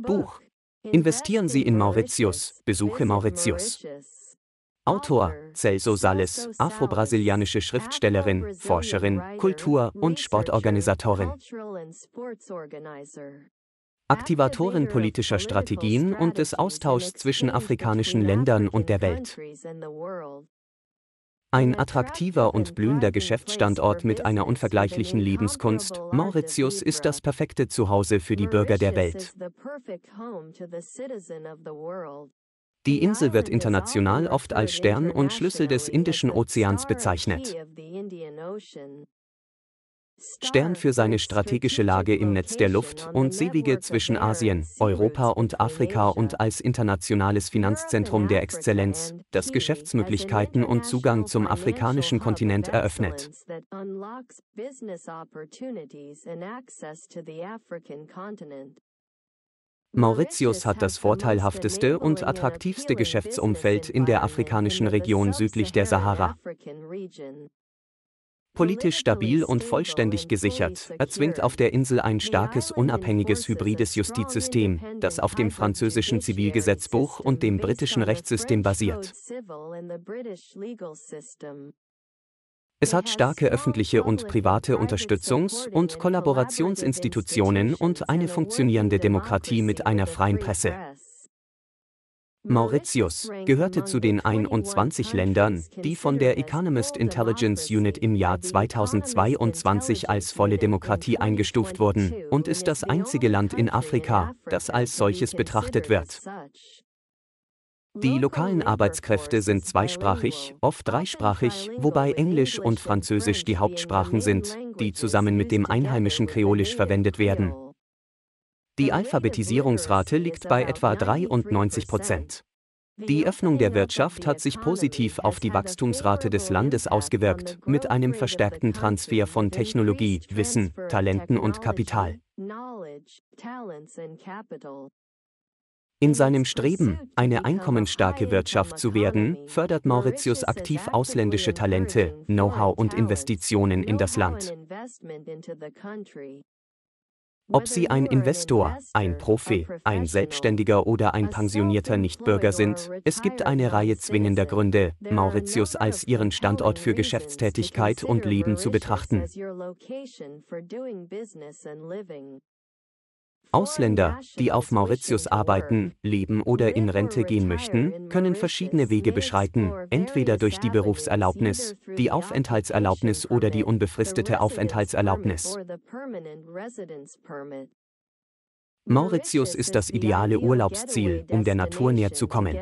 Buch. Investieren Sie in Mauritius. Besuche Mauritius. Autor, Celso Sales, also afro-brasilianische Schriftstellerin, Forscherin, Kultur- und Sportorganisatorin. Aktivatorin politischer Strategien und des Austauschs zwischen afrikanischen Ländern und der Welt. Ein attraktiver und blühender Geschäftsstandort mit einer unvergleichlichen Lebenskunst, Mauritius ist das perfekte Zuhause für die Bürger der Welt. Die Insel wird international oft als Stern und Schlüssel des Indischen Ozeans bezeichnet. Stern für seine strategische Lage im Netz der Luft und Seewege zwischen Asien, Europa und Afrika und als internationales Finanzzentrum der Exzellenz, das Geschäftsmöglichkeiten und Zugang zum afrikanischen Kontinent eröffnet. Mauritius hat das vorteilhafteste und attraktivste Geschäftsumfeld in der afrikanischen Region südlich der Sahara politisch stabil und vollständig gesichert, erzwingt auf der Insel ein starkes, unabhängiges, hybrides Justizsystem, das auf dem französischen Zivilgesetzbuch und dem britischen Rechtssystem basiert. Es hat starke öffentliche und private Unterstützungs- und Kollaborationsinstitutionen und eine funktionierende Demokratie mit einer freien Presse. Mauritius gehörte zu den 21 Ländern, die von der Economist Intelligence Unit im Jahr 2022 als volle Demokratie eingestuft wurden und ist das einzige Land in Afrika, das als solches betrachtet wird. Die lokalen Arbeitskräfte sind zweisprachig, oft dreisprachig, wobei Englisch und Französisch die Hauptsprachen sind, die zusammen mit dem einheimischen Kreolisch verwendet werden. Die Alphabetisierungsrate liegt bei etwa 93 Prozent. Die Öffnung der Wirtschaft hat sich positiv auf die Wachstumsrate des Landes ausgewirkt, mit einem verstärkten Transfer von Technologie, Wissen, Talenten und Kapital. In seinem Streben, eine einkommensstarke Wirtschaft zu werden, fördert Mauritius aktiv ausländische Talente, Know-how und Investitionen in das Land. Ob Sie ein Investor, ein Profi, ein Selbstständiger oder ein pensionierter Nichtbürger sind, es gibt eine Reihe zwingender Gründe, Mauritius als Ihren Standort für Geschäftstätigkeit und Leben zu betrachten. Ausländer, die auf Mauritius arbeiten, leben oder in Rente gehen möchten, können verschiedene Wege beschreiten, entweder durch die Berufserlaubnis, die Aufenthaltserlaubnis oder die unbefristete Aufenthaltserlaubnis. Mauritius ist das ideale Urlaubsziel, um der Natur näher zu kommen.